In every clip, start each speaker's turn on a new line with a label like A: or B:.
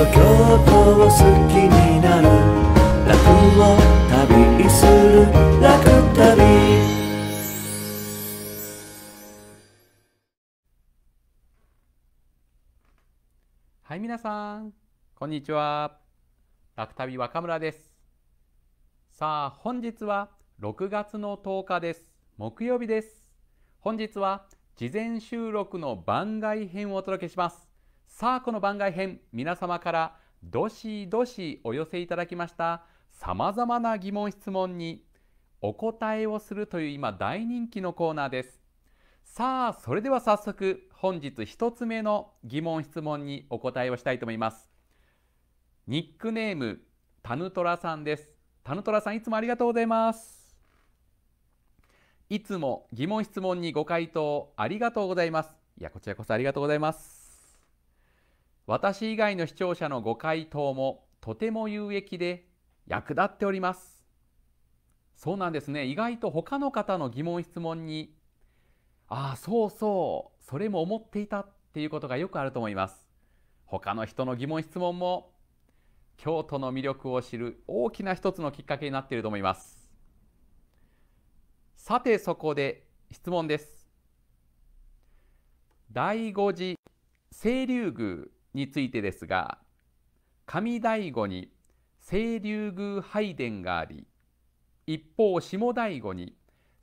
A: と京都を好きになる楽を旅する楽旅はい皆さんこんにちは楽旅若村ですさあ本日は6月の10日です木曜日です本日は事前収録の番外編をお届けしますさあこの番外編皆様からどしどしお寄せいただきましたさまざまな疑問質問にお答えをするという今大人気のコーナーですさあそれでは早速本日一つ目の疑問質問にお答えをしたいと思いますニックネームタヌトラさんですタヌトラさんいつもありがとうございますいつも疑問質問にご回答ありがとうございますいやこちらこそありがとうございます私以外の視聴者のご回答もとても有益で役立っております。そうなんですね。意外と他の方の疑問質問に、ああ、そうそう、それも思っていたっていうことがよくあると思います。他の人の疑問質問も、京都の魅力を知る大きな一つのきっかけになっていると思います。さて、そこで質問です。第5次清流宮についてですが上醍醐に清流宮拝殿があり一方下醍醐に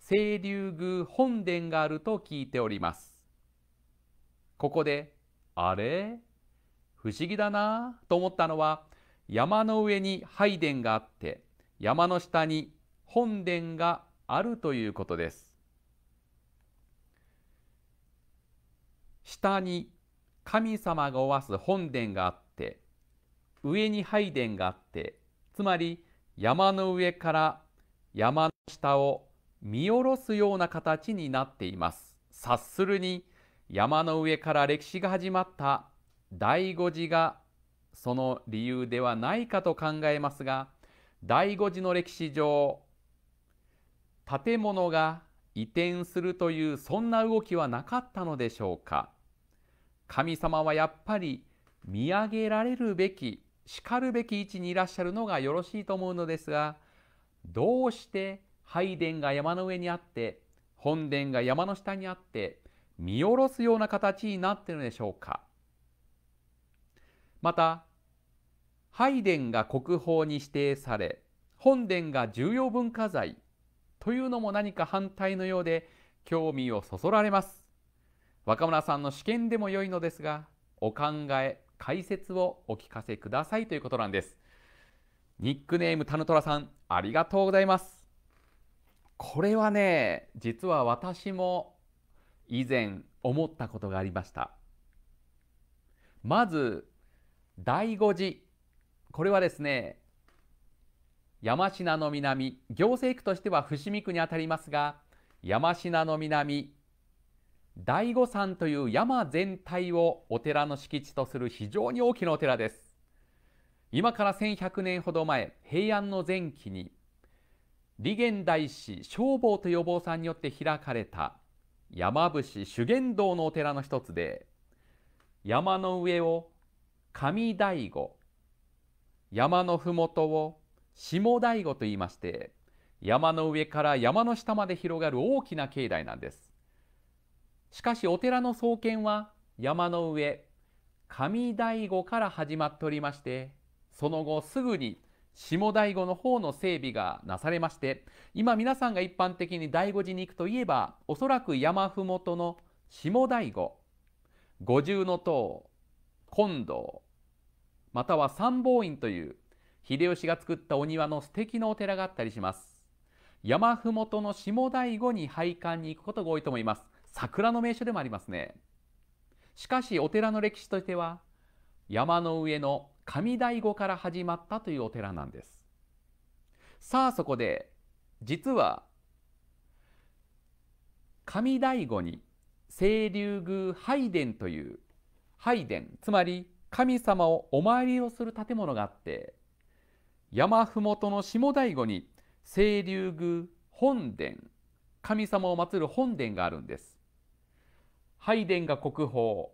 A: 清流宮本殿があると聞いておりますここであれ不思議だなと思ったのは山の上に拝殿があって山の下に本殿があるということです下に神様がおわす本殿があって上に拝殿があってつまり山の上から山の下を見下ろすような形になっています察するに山の上から歴史が始まった第五次がその理由ではないかと考えますが第五次の歴史上建物が移転するというそんな動きはなかったのでしょうか神様はやっぱり見上げられるべきしかるべき位置にいらっしゃるのがよろしいと思うのですがどうして拝殿が山の上にあって本殿が山の下にあって見下ろすような形になっているのでしょうかまた拝殿が国宝に指定され本殿が重要文化財というのも何か反対のようで興味をそそられます若村さんの試験でも良いのですがお考え解説をお聞かせくださいということなんですニックネームタヌトラさんありがとうございますこれはね実は私も以前思ったことがありましたまず第五次これはですね山科の南行政区としては伏見区にあたりますが山科の南大御山という山全体をお寺の敷地とする非常に大きなお寺です今から1100年ほど前平安の前期に利元大師消防と予防さんによって開かれた山伏修験道のお寺の一つで山の上を上醍醐山の麓を下醍醐と言いまして山の上から山の下まで広がる大きな境内なんですしかしお寺の創建は山の上上醍醐から始まっておりましてその後すぐに下醍醐の方の整備がなされまして今皆さんが一般的に醍醐寺に行くといえばおそらく山麓の下醍醐五重塔金堂または三宝院という秀吉が作ったお庭の素敵なお寺があったりします山麓の下醍醐に拝観に行くことが多いと思います桜の名所でもありますねしかしお寺の歴史としては山の上の上醍醐から始まったというお寺なんですさあそこで実は上醍醐に清流宮拝殿という拝殿つまり神様をお参りをする建物があって山麓の下醍醐に清流宮本殿神様を祀る本殿があるんです拝殿が国宝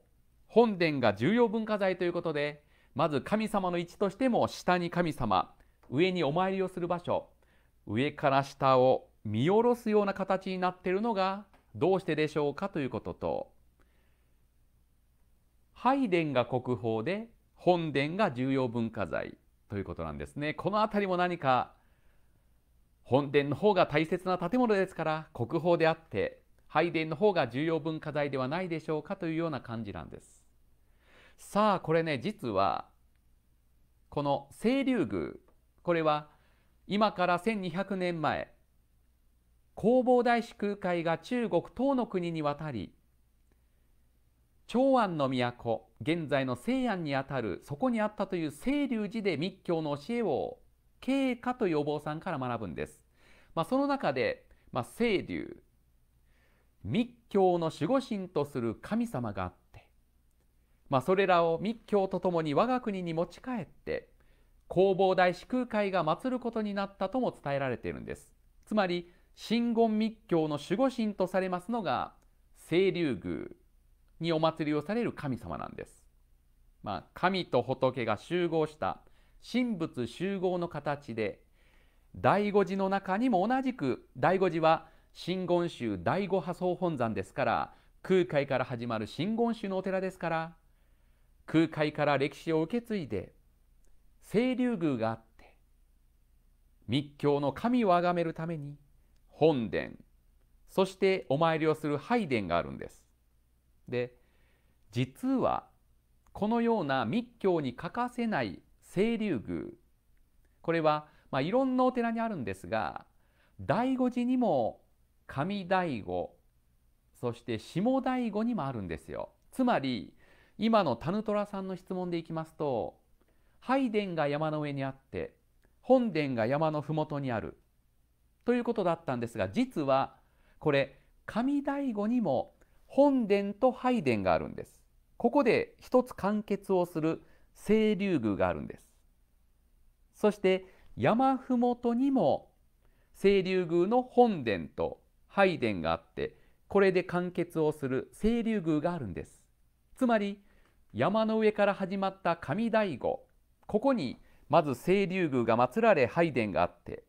A: 本殿が重要文化財ということでまず神様の位置としても下に神様上にお参りをする場所上から下を見下ろすような形になっているのがどうしてでしょうかということと拝殿が国宝で本殿が重要文化財ということなんですね。この辺りも何か本殿の方が大切な建物ですから国宝であって拝殿の方が重要文化財ではないでしょうかというような感じなんです。さあこれね実はこの清流宮これは今から1200年前弘法大師空海が中国唐の国に渡り長安の都現在の西安にあたるそこにあったという清流寺で密教の教えを経過というお坊さんから学ぶんです。まあ、その中で、まあ、清流密教の守護神とする神様があって、まあ、それらを密教とともに我が国に持ち帰って弘法大師空海が祀ることになったとも伝えられているんですつまり真言密教の守護神とされますのが清流宮にお祭りをされる神様なんです、まあ、神と仏が集合した神仏集合の形で醍醐寺の中にも同じく醍醐寺は真言宗第五波総本山ですから空海から始まる真言宗のお寺ですから空海から歴史を受け継いで清流宮があって密教の神を崇めるために本殿そしてお参りをする拝殿があるんです。で実はこのような密教に欠かせない清流宮これは、まあ、いろんなお寺にあるんですが醍醐寺にも上第五そして下第五にもあるんですよつまり今のタヌトラさんの質問でいきますと拝殿が山の上にあって本殿が山の麓にあるということだったんですが実はこれ上醍醐にも本殿と拝殿があるんです。ここで一つ完結をする清流宮があるんです。そして山麓にも清流宮の本殿と拝殿があってこれで完結をする清流宮があるんですつまり山の上から始まった神醍醐ここにまず清流宮が祀られ拝殿があって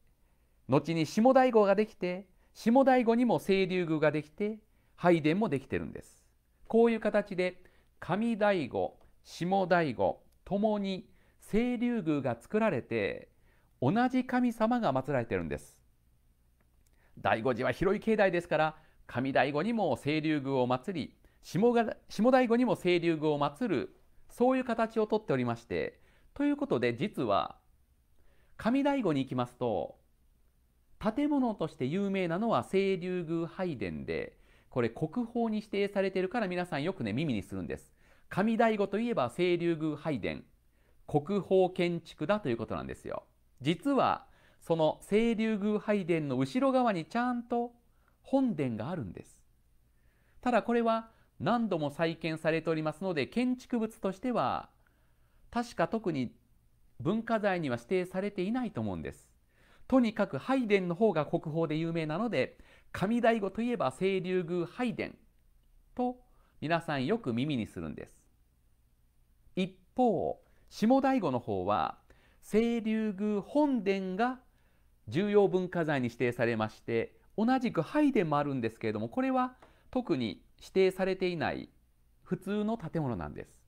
A: 後に下醍醐ができて下醍醐にも清流宮ができて拝殿もできてるんですこういう形で神醍醐下醍醐ともに清流宮が作られて同じ神様が祀られてるんです醍醐寺は広い境内ですから上醍醐にも清流宮を祀り下が下醍醐にも清流宮を祀るそういう形をとっておりましてということで実は上醍醐に行きますと建物として有名なのは清流宮拝殿でこれ国宝に指定されているから皆さんよくね耳にするんです。上醍醐といえば清流宮拝殿国宝建築だということなんですよ。実はその清流宮拝殿の後ろ側にちゃんと本殿があるんです。ただこれは何度も再建されておりますので建築物としては確か特に文化財には指定されていないと思うんです。とにかく拝殿の方が国宝で有名なので神醍醐といえば清流宮拝殿と皆さんよく耳にするんです。一方下醍醐の方は清流宮本殿が重要文化財に指定されまして同じく拝殿もあるんですけれどもこれは特に指定されていない普通の建物なんです。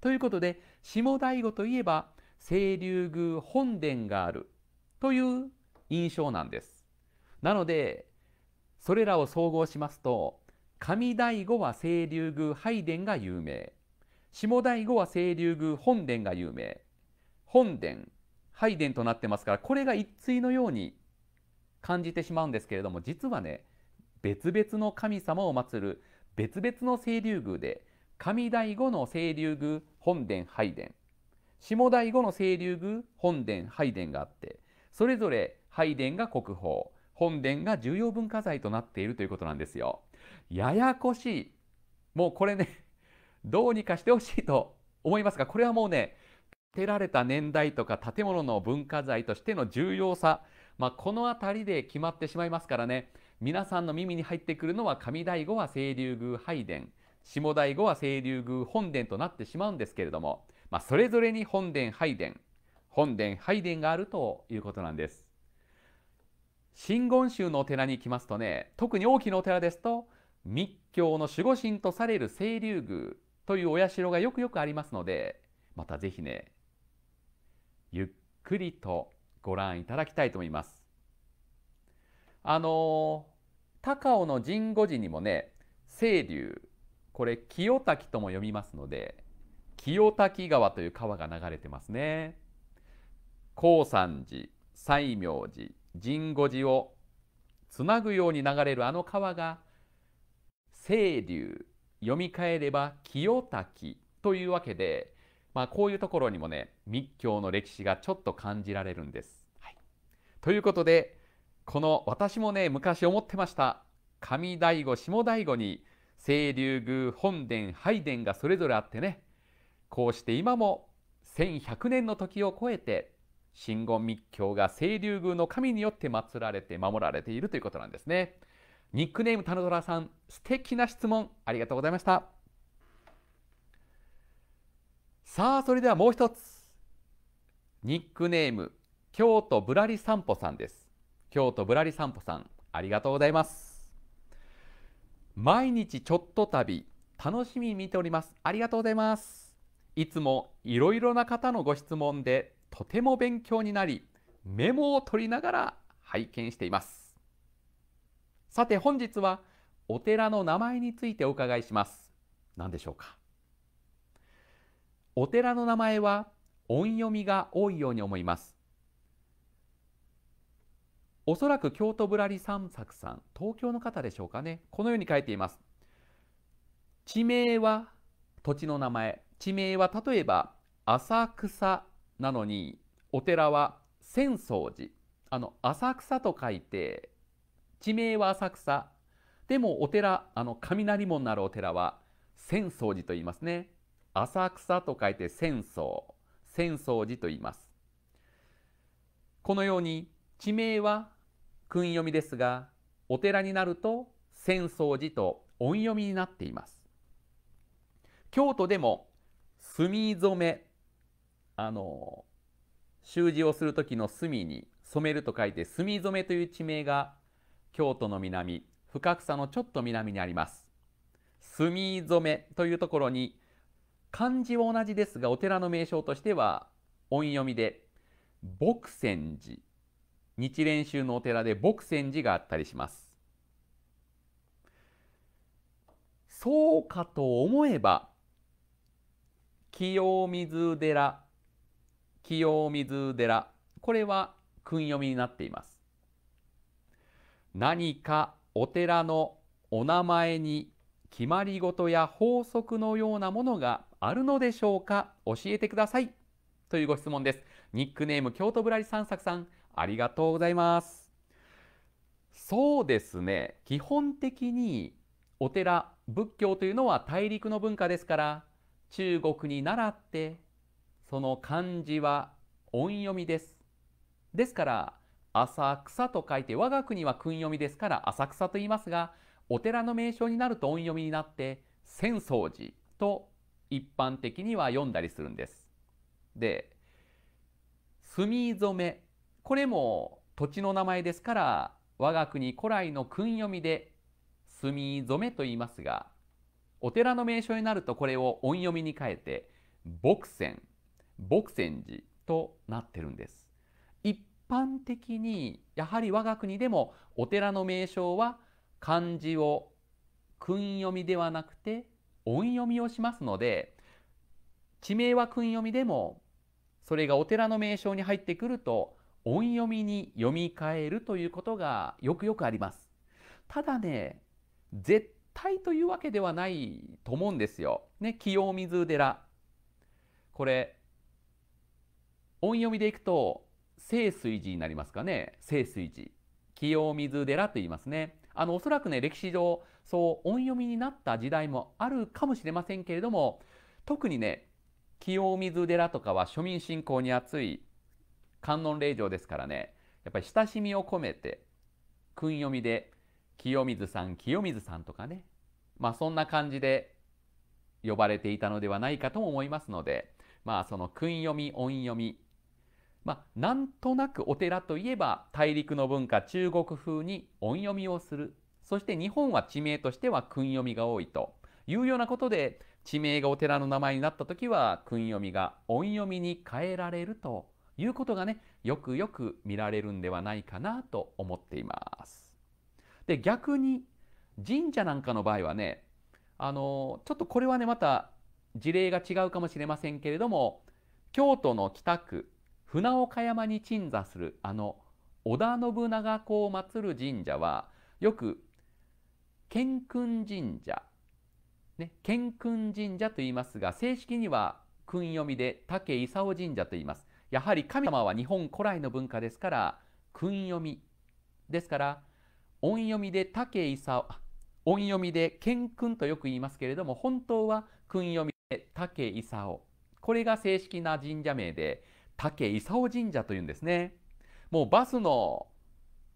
A: ということで下醍醐といえば清流宮本殿があるという印象なんです。なのでそれらを総合しますと上醍醐は清流宮拝殿が有名下醍醐は清流宮本殿が有名本殿拝殿となってますからこれが一対のように感じてしまうんですけれども実はね別々の神様を祀る別々の清流宮で上醍醐の清流宮本殿拝殿下醍醐の清流宮本殿拝殿があってそれぞれ拝殿が国宝本殿が重要文化財となっているということなんですよ。ややこしいもうこれねどうにかしてほしいと思いますがこれはもうねてられた年代とか建物の文化財としての重要さ、まあ、この辺りで決まってしまいますからね皆さんの耳に入ってくるのは上醍醐は清流宮拝殿下醍醐は清流宮本殿となってしまうんですけれども、まあ、それぞれに本殿拝殿本殿拝殿があるということなんです。真言宗のお寺に行きますとね特に大きなお寺ですと密教の守護神とされる清流宮というお社がよくよくありますのでまた是非ねゆっくりとご覧いただきたいと思います。あの高尾の神護寺にもね清流これ清滝とも読みますので清滝川という川が流れてますね。高山寺西明寺神護寺をつなぐように流れるあの川が清流読み替えれば清滝というわけでまあ、こういうところにもね密教の歴史がちょっと感じられるんです。はい、ということでこの私もね昔思ってました上醍醐下醍醐に清流宮本殿拝殿がそれぞれあってねこうして今も1100年の時を超えて真言密教が清流宮の神によって祀られて守られているということなんですね。ニックネームタノドラさん素敵な質問ありがとうございました。さあ、それではもう一つ。ニックネーム、京都ぶらり散歩さんです。京都ぶらり散歩さん、ありがとうございます。毎日ちょっと旅、楽しみに見ております。ありがとうございます。いつもいろいろな方のご質問で、とても勉強になり、メモを取りながら拝見しています。さて本日は、お寺の名前についてお伺いします。何でしょうかお寺の名前は音読みが多いように思います。おそらく京都ぶらり散策さん、東京の方でしょうかね。このように書いています。地名は土地の名前。地名は例えば浅草なのに、お寺は浅草寺。あの浅草と書いて、地名は浅草。でもお寺、あの雷門のあるお寺は浅草寺と言いますね。浅草と書いて浅草浅草寺と言いますこのように地名は訓読みですがお寺になると浅草寺と音読みになっています京都でも墨染めあの習字をする時の墨に染めると書いて墨染めという地名が京都の南深草のちょっと南にあります墨染めというところに漢字は同じですがお寺の名称としては音読みで牧泉寺日蓮宗のお寺で牧泉寺があったりしますそうかと思えば清水寺清水寺これは訓読みになっています何かお寺のお名前に決まり事や法則のようなものがあるのでしょうか教えてくださいというご質問ですニックネーム京都ぶらり散策さんありがとうございますそうですね基本的にお寺仏教というのは大陸の文化ですから中国に倣ってその漢字は音読みですですから浅草と書いて我が国は訓読みですから浅草と言いますがお寺の名称になると音読みになって浅草寺と一般的には読んだりするんです。で墨染めこれも土地の名前ですから我が国古来の訓読みで墨染めと言いますがお寺の名所になるとこれを音読みに変えて牧泉牧泉寺となってるんです一般的にやはり我が国でもお寺の名称は漢字を訓読みではなくて音読みをしますので地名は訓読みでもそれがお寺の名称に入ってくると音読みに読み替えるということがよくよくあります。ただね絶対というわけではないと思うんですよ。ね清水寺これ音読みでいくと清水寺になりますかね清水寺清水寺と言いますね。あのおそらくね歴史上そう音読みになった時代もあるかもしれませんけれども特にね清水寺とかは庶民信仰に厚い観音霊場ですからねやっぱり親しみを込めて訓読みで清水さん清水さんとかねまあそんな感じで呼ばれていたのではないかとも思いますのでまあその訓読み音読みまあ、なんとなくお寺といえば大陸の文化中国風に音読みをするそして日本は地名としては訓読みが多いというようなことで地名がお寺の名前になった時は訓読みが音読みに変えられるということがねよくよく見られるんではないかなと思っています。で逆に神社なんかの場合はねあのちょっとこれはねまた事例が違うかもしれませんけれども京都の北区船岡山に鎮座するあの織田信長公を祀る神社はよく乾坤神社、ね、乾神社と言いますが正式には訓読みで武勲神社と言いますやはり神様は日本古来の文化ですから訓読みですから音読みで武勲音読みで乾坤とよく言いますけれども本当は訓読みで武勲これが正式な神社名で武勲神社というんですねもうバスの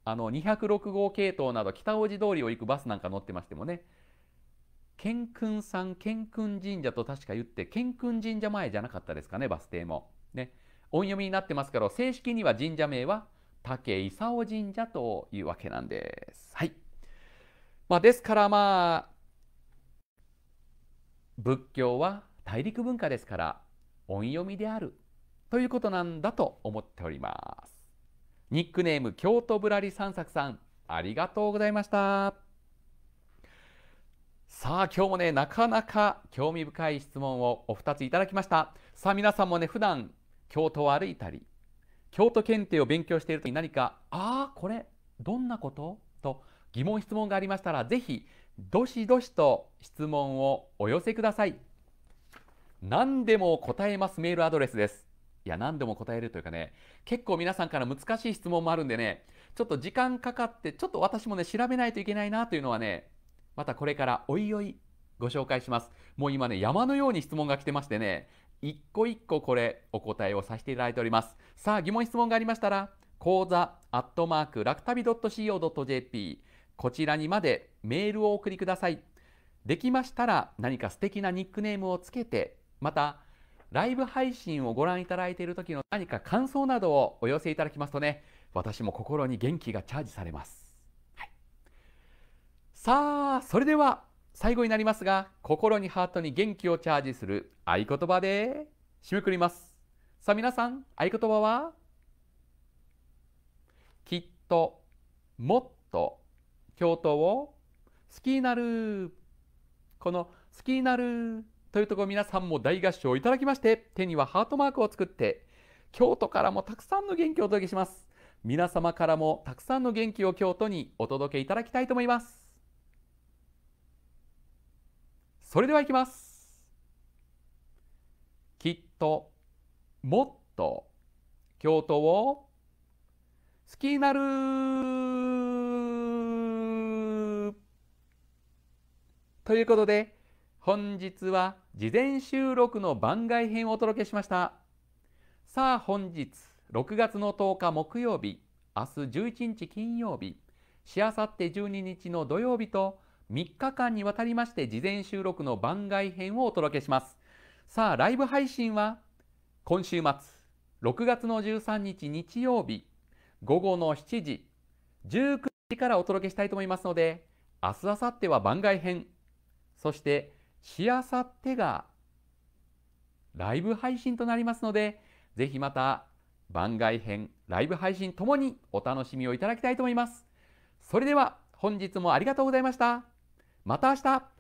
A: あの206号系統など北大路通りを行くバスなんか乗ってましてもね健君さん健君神社と確か言って健君神社前じゃなかったですかねバス停も。ね音読みになってますから正式には神社名は武勲神社というわけなんです。はいまあ、ですからまあ仏教は大陸文化ですから音読みであるということなんだと思っております。ニックネーム京都ぶらり散策さんありがとうございましたさあ今日もねなかなか興味深い質問をお二ついただきましたさあ皆さんもね普段京都を歩いたり京都検定を勉強している時に何かああこれどんなことと疑問質問がありましたらぜひどしどしと質問をお寄せください何でも答えますメールアドレスですいや、何でも答えるというかね、結構皆さんから難しい質問もあるんでね、ちょっと時間かかって、ちょっと私もね、調べないといけないなというのはね、またこれからおいおいご紹介します。もう今ね、山のように質問が来てましてね、一個一個これ、お答えをさせていただいております。さあ、疑問質問がありましたら、講座、アットマーク、楽旅 .co.jp、こちらにまでメールをお送りください。できましたら、何か素敵なニックネームをつけて、また、ライブ配信をご覧いただいている時の何か感想などをお寄せいただきますとね私も心に元気がチャージされます、はい、さあそれでは最後になりますが心にハートに元気をチャージする合言葉で締めくくりますさあ皆さん合言葉はきっともっと京都を好きになるこの好きになるというとこ皆さんも大合唱いただきまして手にはハートマークを作って京都からもたくさんの元気をお届けします皆様からもたくさんの元気を京都にお届けいただきたいと思いますそれではいきますきっともっと京都を好きになるということで本日は事前収録の番外編をお届けしましたさあ本日6月の10日木曜日明日11日金曜日しあさって12日の土曜日と3日間にわたりまして事前収録の番外編をお届けしますさあライブ配信は今週末6月の13日日曜日午後の7時19時からお届けしたいと思いますので明日明後日は番外編そしてしあさってがライブ配信となりますので、ぜひまた番外編、ライブ配信ともにお楽しみをいただきたいと思います。それでは本日もありがとうございました。また明日